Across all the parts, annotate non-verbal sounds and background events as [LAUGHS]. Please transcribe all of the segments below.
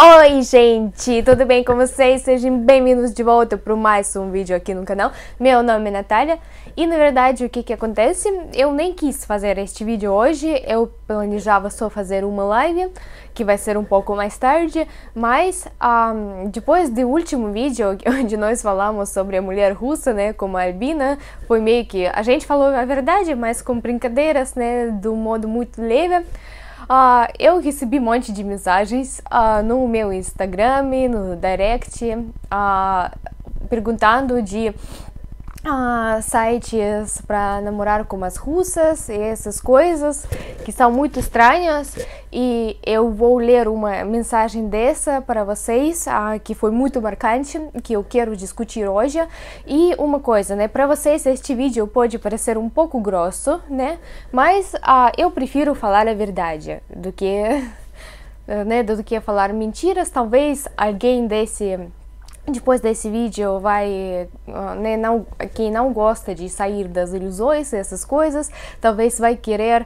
Oi, gente! Tudo bem com vocês? Sejam bem-vindos de volta para mais um vídeo aqui no canal. Meu nome é Natália e, na verdade, o que que acontece? Eu nem quis fazer este vídeo hoje, eu planejava só fazer uma live, que vai ser um pouco mais tarde, mas um, ah, depois do último vídeo, [LAUGHS] onde nós falamos sobre a mulher russa, né, como a Albina, foi meio que... A gente falou a verdade, mas com brincadeiras, né, de um modo muito leve, Uh, eu recebi um monte de mensagens uh, no meu Instagram, no direct, uh, perguntando de ah, sites para namorar com as russas e essas coisas que são muito estranhas e eu vou ler uma mensagem dessa para vocês ah, que foi muito marcante que eu quero discutir hoje e uma coisa né para vocês este vídeo pode parecer um pouco grosso né mas ah, eu prefiro falar a verdade do que [LAUGHS] né do que falar mentiras talvez alguém desse depois desse vídeo vai né, não, quem não gosta de sair das ilusões essas coisas talvez vai querer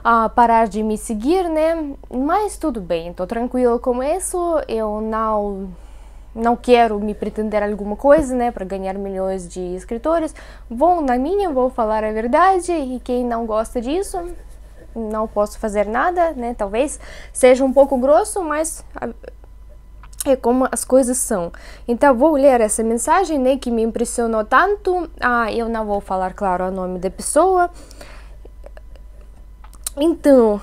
uh, parar de me seguir né mas tudo bem tô tranquilo com isso eu não não quero me pretender alguma coisa né para ganhar milhões de escritores vou na minha vou falar a verdade e quem não gosta disso não posso fazer nada né talvez seja um pouco grosso mas ah, é como as coisas são. Então vou ler essa mensagem, né, que me impressionou tanto. Ah, eu não vou falar, claro, o nome da pessoa. Então,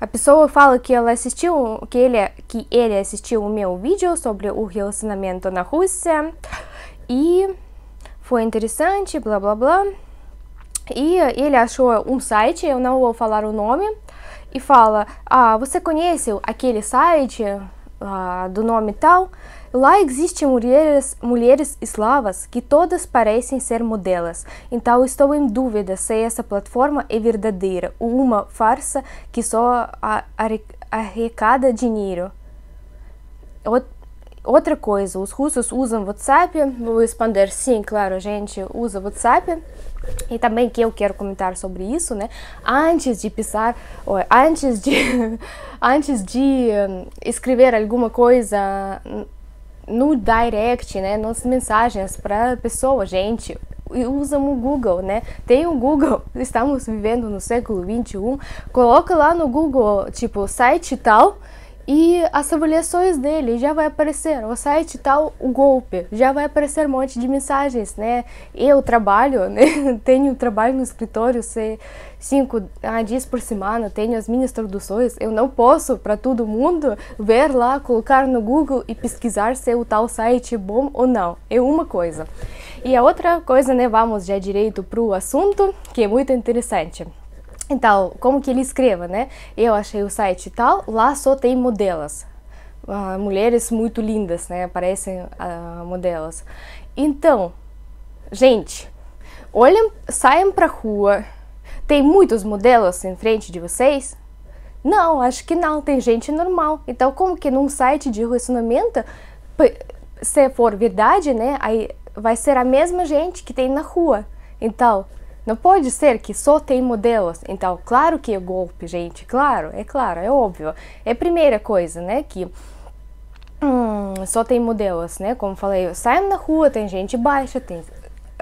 a pessoa fala que ela assistiu, que ele, que ele assistiu o meu vídeo sobre o relacionamento na Rússia e foi interessante, blá blá blá. E ele achou um site, eu não vou falar o nome, e fala: "Ah, você conhece aquele site?" do nome tal, lá existem mulheres, mulheres eslavas que todas parecem ser modelas, então estou em dúvida se essa plataforma é verdadeira ou uma farsa que só arrecada dinheiro. Outra coisa, os russos usam WhatsApp, vou expandir, sim, claro, a gente usa WhatsApp. E também que eu quero comentar sobre isso, né? Antes de pisar, antes de, [LAUGHS] antes de hum, escrever alguma coisa no direct, né, nas mensagens para a pessoa, gente, usam o Google, né? Tem o Google, [LAUGHS] estamos vivendo no século 21. Coloca lá no Google, tipo, site tal, e as avaliações dele já vai aparecer o site tal o golpe já vai aparecer um monte de mensagens né eu trabalho [LAUGHS] né tenho trabalho no escritório sei cinco ah, dias por semana tenho as minhas traduções eu não posso para todo mundo ver lá colocar no Google e pesquisar se o tal site é bom ou não é uma coisa e a outra coisa né vamos já direito para o assunto que é muito interessante então, como que ele escreva, né? Eu achei o site tal, lá só tem modelos. Uh, ah, mulheres muito lindas, né? Aparecem uh, ah, modelos. Então, gente, olhem, saiam pra rua. Tem muitos modelos em frente de vocês? Não, acho que não. Tem gente normal. Então, como que num site de relacionamento, se for verdade, né? Aí vai ser a mesma gente que tem na rua. Então, não pode ser que só tem modelos. Então, claro que é golpe, gente. Claro, é claro, é óbvio. É a primeira coisa, né? Que hum, só tem modelos, né? Como falei, saem na rua, tem gente baixa, tem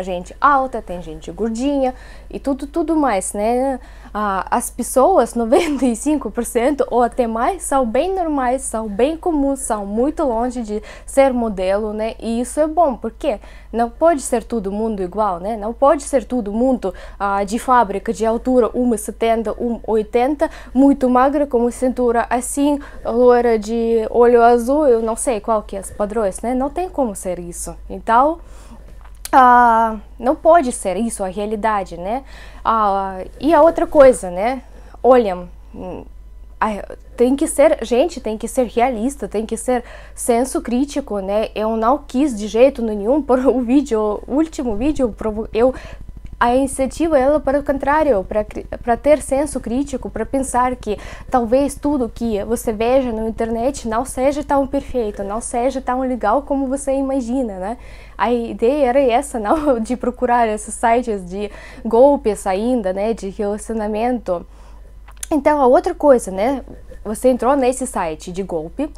gente alta, tem gente gordinha e tudo, tudo mais, né? as pessoas, 95% [LAUGHS] ou até mais, são bem normais, são bem comuns, são muito longe de ser modelo, né? E isso é bom, porque não pode ser todo mundo igual, né? Não pode ser todo mundo ah, de fábrica, de altura 1,70, 1,80, muito magra, com cintura assim, loira de olho azul, eu não sei qual que é os padrões, né? Não tem como ser isso. Então, ah, não pode ser isso a realidade, né? Ah, e a outra coisa, né? Olha, hum, tem que ser, gente, tem que ser realista, tem que ser senso crítico, né? Eu não quis de jeito nenhum [LAUGHS] por o vídeo, o último vídeo, eu a iniciativa ela para o contrário, para, para ter senso crítico, para pensar que talvez tudo que você veja na internet não seja tão perfeito, não seja tão legal como você imagina, né? A ideia era essa, não [LAUGHS] de procurar esses sites de golpes ainda, né, de relacionamento. Então, a outra coisa, né? Você entrou nesse site de golpe,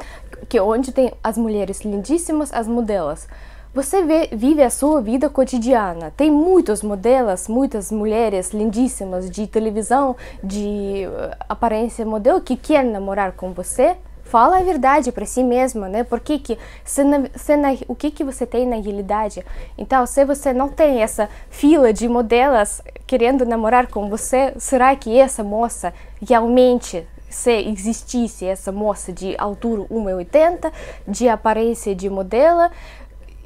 que onde tem as mulheres lindíssimas, as modelos. Você vê, vive a sua vida cotidiana. Tem muitos modelos, muitas mulheres lindíssimas de televisão, de eh, aparência modelo que querem namorar com você. Fala a verdade para si mesma, né? Porque que se na, se na, o que que você tem na realidade? Então, se você não tem essa fila de modelos querendo namorar com você, será que essa moça realmente se existisse essa moça de altura 1,80, de aparência de modelo,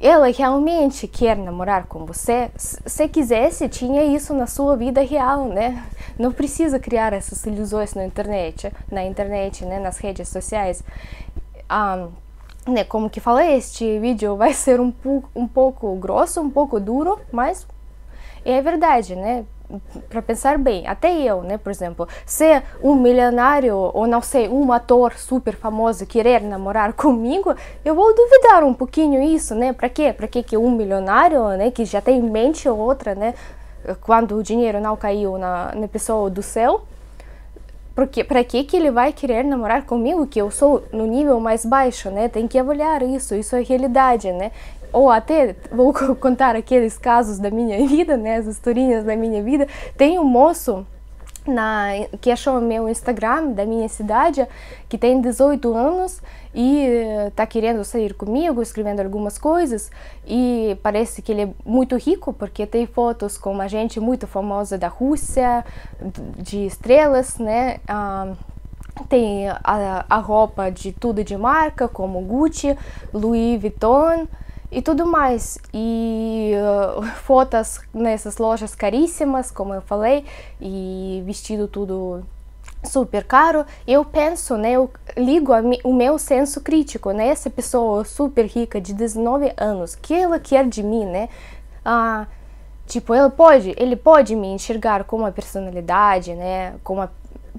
ela é realmente quer namorar com você? Se quisesse, tinha isso na sua vida real, né? Não precisa criar essas ilusões na internet, na internet, né? Nas redes sociais. Um, ah, né, como que falei, este vídeo vai ser um, um pouco grosso, um pouco duro, mas é verdade, né? para pensar bem, até eu, né, por exemplo, ser um milionário ou não sei, um ator super famoso querer namorar [LAUGHS] comigo, eu vou duvidar um pouquinho isso, né? Para quê? Para que que um milionário, né, que já tem em mente outra, né, quando o dinheiro não caiu na, na pessoa do céu, porque para que que ele vai querer namorar comigo que eu sou no nível mais baixo, né? Tem que avaliar isso, isso é realidade, né? ou até vou contar aqueles casos da minha vida, né, as historinhas da minha vida. Tem um moço na, que achou meu Instagram da minha cidade, que tem 18 anos e está eh, querendo sair comigo, escrevendo algumas coisas e parece que ele é muito rico porque tem fotos com uma gente muito famosa da Rússia, de estrelas, né? Ah, tem a, a roupa de tudo de marca, como Gucci, Louis Vuitton, e tudo mais. E uh, [LAUGHS] fotos nessas lojas caríssimas, como eu falei, e vestido tudo super caro, eu penso, né, eu ligo mi, o meu senso crítico, né, essa pessoa super rica de 19 anos, que ela quer de mim, né, ah, tipo, ele pode, ele pode me enxergar como uma personalidade, né, como uma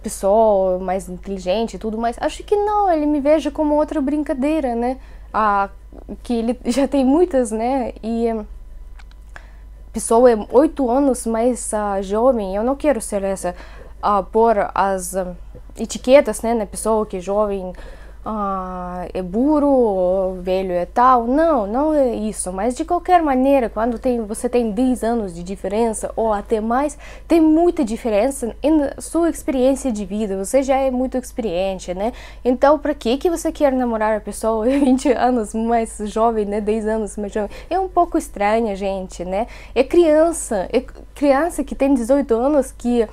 pessoa mais inteligente e tudo mais, acho que não, ele me veja como outra brincadeira, né, ah, que ele [LAUGHS] já tem muitas, né? E pessoa é oito anos mais uh, jovem. Eu não quero ser essa uh, ah, por as uh, etiquetas, né, na pessoa que é jovem ah, é burro, velho é tal. Não, não é isso. Mas de qualquer maneira, quando tem, você tem 10 anos de diferença ou até mais, tem muita diferença em sua experiência de vida. Você já é muito experiente, né? Então, para que que você quer namorar a pessoa 20 [LAUGHS] anos mais jovem, né? 10 anos mais jovem? É um pouco estranha, gente, né? É criança, é criança que tem 18 anos que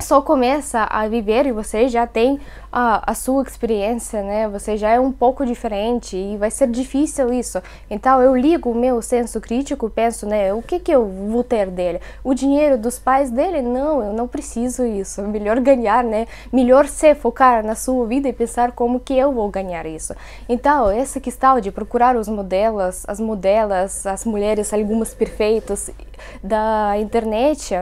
só começa a viver e você já tem a, a, sua experiência, né? Você já é um pouco diferente e vai ser difícil isso. Então eu ligo o meu senso crítico, penso, né? O que que eu vou ter dele? O dinheiro dos pais dele? Não, eu não preciso isso. [LAUGHS] Melhor ganhar, né? Melhor se focar na sua vida e pensar como que eu vou ganhar isso. Então essa questão de procurar os modelos, as modelas, as mulheres, algumas perfeitas da internet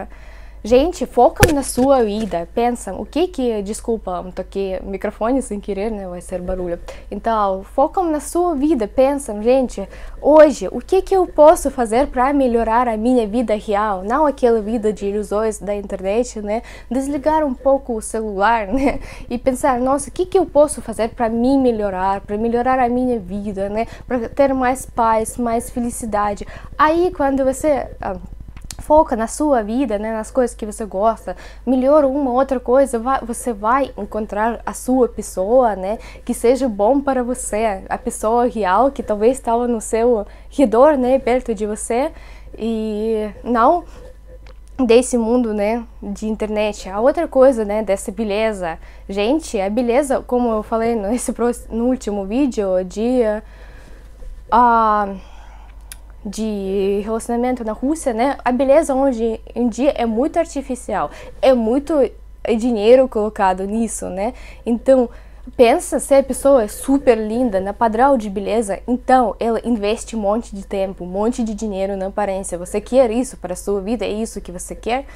Gente, focam na sua vida, pensam o que que, desculpa, toquei microfone sem querer, né, vai ser barulho. Então, focam na sua vida, pensam, gente, hoje, o que que eu posso fazer para melhorar a minha vida real, não aquela vida de ilusões da internet, né, desligar um pouco o celular, né, e pensar, nossa, o que que eu posso fazer para me melhorar, para melhorar a minha vida, né, para ter mais paz, mais felicidade. Aí, quando você... Ah, foca na sua vida, né, nas coisas que você gosta, melhora uma outra coisa, vai, você vai encontrar a sua pessoa, né, que seja bom para você, a pessoa real que talvez estava no seu redor, né, perto de você e não desse mundo, né, de internet. A outra coisa, né, dessa beleza, gente, a beleza, como eu falei nesse no último vídeo, de uh, de relacionamento na Rússia, né? A beleza hoje em dia é muito artificial, é muito dinheiro colocado nisso, né? Então, pensa se a pessoa é super linda, na padrão de beleza, então ela investe um monte de tempo, um monte de dinheiro na aparência. Você quer isso para a sua vida? É isso que você quer?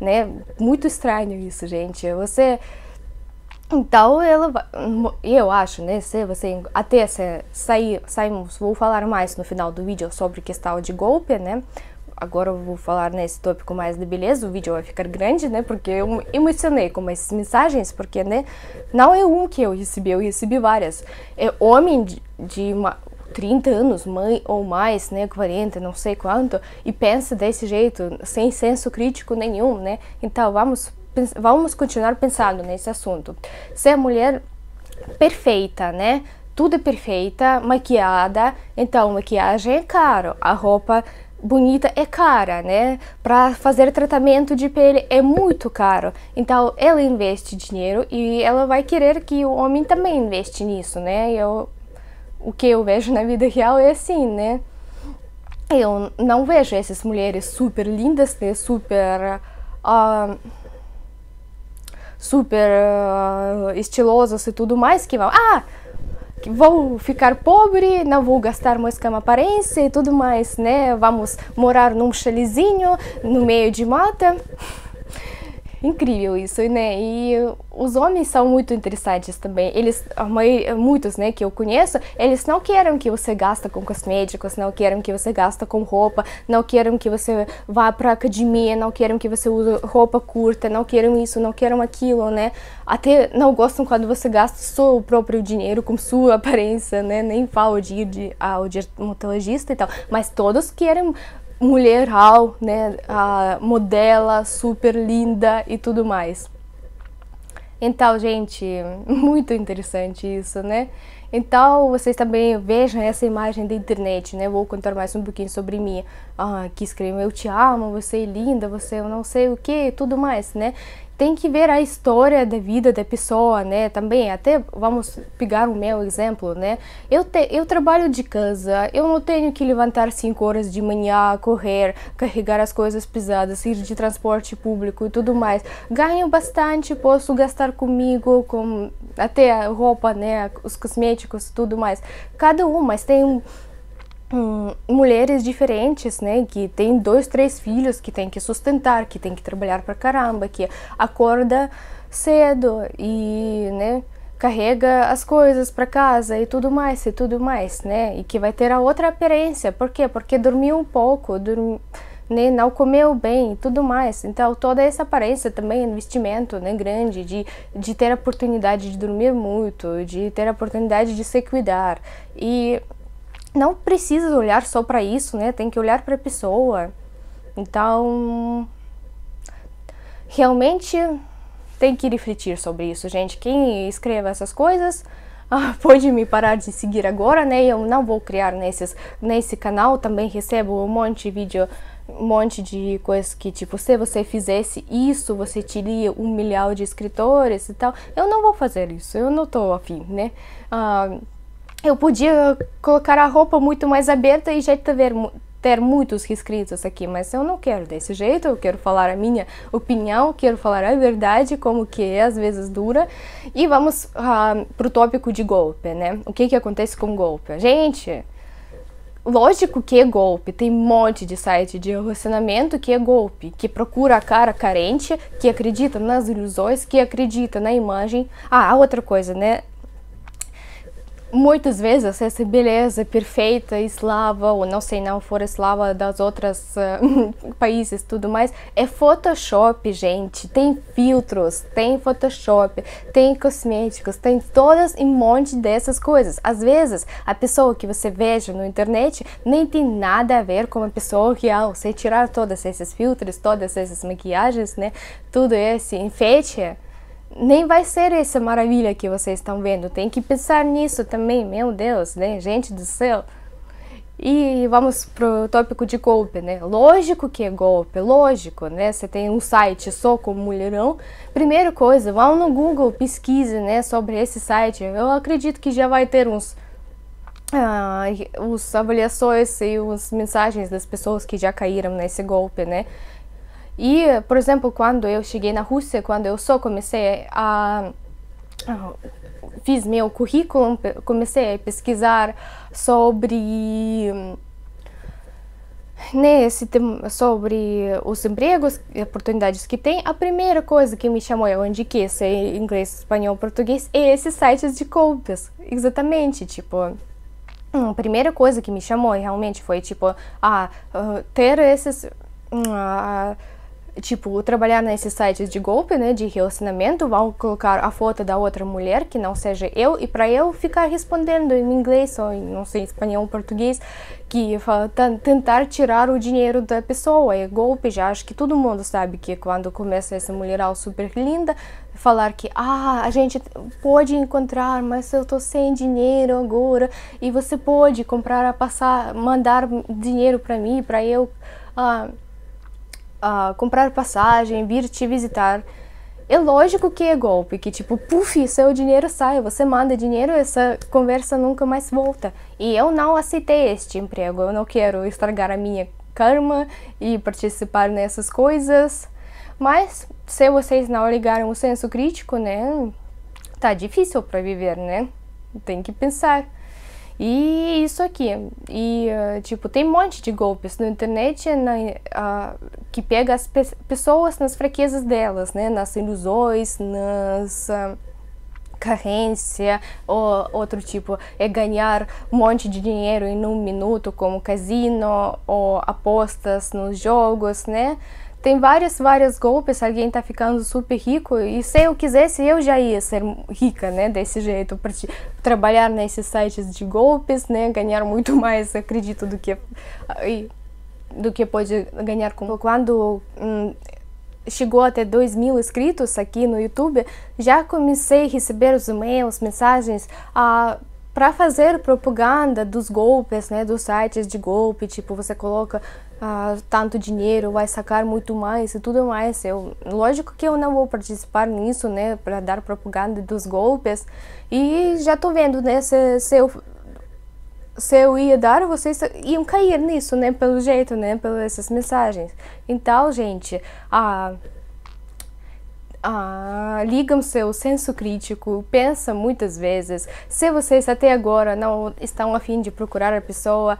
Né? Muito estranho isso, gente. Você então ela eu acho, né, se você até se sair, saímos, vou falar mais no final do vídeo sobre questão de golpe, né? Agora eu vou falar nesse tópico mais de beleza, o vídeo vai ficar grande, né? Porque eu emocionei com essas mensagens, porque, né, não é um que eu recebi, eu recebi várias. É homem de, de uma, 30 anos mãe, ou mais, né, 40, não sei quanto, e pensa desse jeito, sem senso crítico nenhum, né? Então vamos vamos continuar pensando nesse assunto. Se a mulher perfeita, né? Tudo é perfeita, maquiada, então maquiagem é caro, a roupa bonita é cara, né? Para fazer tratamento de pele é muito caro. Então ela investe dinheiro e ela vai querer que o homem também investe nisso, né? Eu, o que eu vejo na vida real é assim, né? Eu não vejo essas mulheres super lindas, né? super uh, super uh, estilosos e tudo mais, que vão, ah, vou ficar pobre, não vou gastar mais com aparência e tudo mais, né? Vamos morar num chalezinho no meio de mata. Incrível isso, né? E os homens são muito interessantes também. Eles, muitos, né, que eu conheço, eles não querem que você gasta com cosméticos, não querem que você gasta com roupa, não querem que você vá para academia, não querem que você use roupa curta, não querem isso, não querem aquilo, né? Até não gostam quando você gasta só o próprio dinheiro com sua [LAUGHS] aparência, né? Nem falo de, de ah, ao dermatologista e tal, mas todos querem mulheral, né, a modela super linda e tudo mais. Então, gente, [LAUGHS] muito interessante isso, né? Então, vocês também vejam essa imagem da internet, né? Vou contar mais um pouquinho sobre mim. Ah, que escreveu, eu te amo, você é linda, você eu é não sei o que, tudo mais, né? tem que ver a história da vida da pessoa, né? Também, até vamos pegar o meu exemplo, né? Eu, te, eu trabalho de casa, eu não tenho que levantar 5 horas de manhã, correr, carregar as coisas pesadas, ir de transporte público e tudo mais. Ganho bastante, posso gastar comigo, com até roupa, né? Os cosméticos e tudo mais. Cada um, mas tem um Hum, mulheres diferentes, né, que tem dois, três filhos, que tem que sustentar, que tem que trabalhar pra caramba, que acorda cedo e, né, carrega as coisas para casa e tudo mais e tudo mais, né? E que vai ter a outra aparência. Por quê? Porque dormiu um pouco, dormiu né, não comeu bem e tudo mais. Então, toda essa aparência também, investimento né, grande de, de ter a oportunidade de dormir muito, de ter a oportunidade de se cuidar. E não precisa olhar só para isso, né? Tem que olhar para a pessoa. Então, realmente tem que refletir sobre isso, gente. Quem escreve essas coisas [LAUGHS] ah, pode me parar de seguir agora, né? Eu não vou criar nesses, nesse canal. Também recebo um monte de vídeo, um monte de coisas que, tipo, se você fizesse isso, você teria um milhão de escritores e tal. Eu não vou fazer isso, eu não tô afim, né? Ah, eu podia colocar a roupa muito mais aberta e já ter, ter muitos inscritos aqui, mas eu não quero desse jeito, eu quero falar a minha opinião, quero falar a verdade, como que é, às vezes dura. E vamos uh, ah, para o tópico de golpe, né? O que, que acontece com golpe? Gente, lógico que é golpe, tem um monte de site de relacionamento que é golpe, que procura a cara carente, que acredita nas ilusões, que acredita na imagem. Ah, outra coisa, né? muitas vezes essa beleza perfeita eslava ou não sei não for eslava das outras uh, [LAUGHS] países tudo mais é Photoshop gente tem filtros tem Photoshop tem cosméticos tem todas e um monte dessas coisas às vezes a pessoa que você veja no internet nem tem nada a ver com a pessoa real ah, você tirar todos esses filtros todas essas maquiagens né tudo esse enfeite nem vai ser essa maravilha que vocês estão vendo. Tem que pensar nisso também, meu Deus, né? Gente do céu. E vamos pro tópico de golpe, né? Lógico que é golpe, lógico, né? Você tem um site só com mulherão. Primeira coisa, vá no Google, pesquise, né, sobre esse site. Eu acredito que já vai ter uns ah, os avaliações e as mensagens das pessoas que já caíram nesse golpe, né? E, por exemplo, quando eu cheguei na Rússia, quando eu só comecei a fiz meu currículo, comecei a pesquisar sobre nesse né, sobre os empregos e oportunidades que tem, a primeira coisa que me chamou, eu indiquei se é inglês, espanhol, português, é esses sites de compras. Exatamente, tipo, hum, a primeira coisa que me chamou realmente foi, tipo, a ah, ah, ter esses... Hum, ah, tipo, trabalhar nesses sites de golpe, né, de relacionamento, vão colocar a foto da outra mulher que não seja eu e para eu ficar respondendo em inglês ou em, não sei, espanhol, português, que fala, tentar tirar o dinheiro da pessoa, é golpe já, acho que todo mundo sabe que quando começa essa ao super linda, falar que, ah, a gente pode encontrar, mas eu tô sem dinheiro agora, e você pode comprar a passar, mandar dinheiro para mim, para eu... Ah, uh, comprar passagem, vir te visitar. É lógico que é golpe, que tipo, puf, seu dinheiro sai, você manda dinheiro, essa conversa nunca mais volta. E eu não aceitei este emprego, eu não quero estragar a minha karma e participar nessas coisas. Mas se vocês não ligaram o senso crítico, né, tá difícil para viver, né? Tem que pensar. E isso aqui. E, ah, tipo, tem um monte de golpes na internet na, ah, que pega as pe pessoas nas fraquezas delas, né? Nas ilusões, nas... A, ah, carência ou outro tipo é ganhar um monte de dinheiro em um minuto como casino ou apostas nos jogos né tem várias, várias golpes, alguém tá ficando super rico e se eu quisesse eu já ia ser rica, né, desse jeito, trabalhar nesses sites de golpes, né, ganhar muito [LAUGHS] mais, acredito, do que do que pode ganhar com quando hum, chegou até 2 mil inscritos aqui no YouTube, já comecei a receber os e-mails, mensagens a ah, para fazer propaganda dos golpes, né, dos sites de golpe, tipo, você coloca ah, tanto dinheiro, vai sacar muito mais e tudo mais. Eu, lógico que eu não vou participar nisso, né, para dar propaganda dos golpes. E já tô vendo, né, se, se eu se eu ia dar, vocês iam cair nisso, né? Pelo jeito, né? Pelas essas mensagens. Então, gente, ah, ah, ligam seu senso crítico, pensa muitas vezes. Se vocês até agora não estão afim de procurar a pessoa,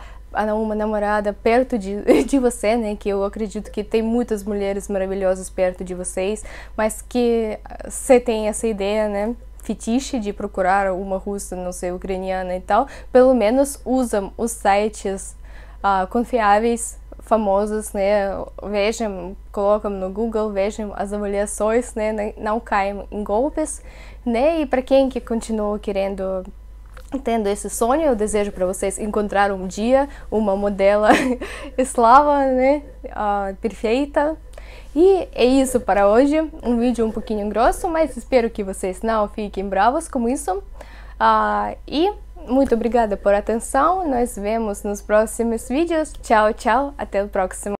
uma namorada perto de, [LAUGHS] de você, né? Que eu acredito que tem muitas mulheres maravilhosas perto de vocês, mas que ah, você tem essa ideia, né? fetiche de procurar uma russa, não sei, ucraniana e tal, pelo menos usam os sites uh, confiáveis, famosos, né? Vejam, colocam no Google, vejam as avaliações, né? Não caem em golpes, né? E para quem que continua querendo tendo esse sonho, eu desejo para vocês encontrar um dia uma modelo [LAUGHS] eslava, né, uh, perfeita. E é isso para hoje, um vídeo um pouquinho grosso, mas espero que vocês não fiquem bravos com isso. Uh, e muito obrigada por atenção, nós vemos nos próximos vídeos. Tchau, tchau, até o próximo.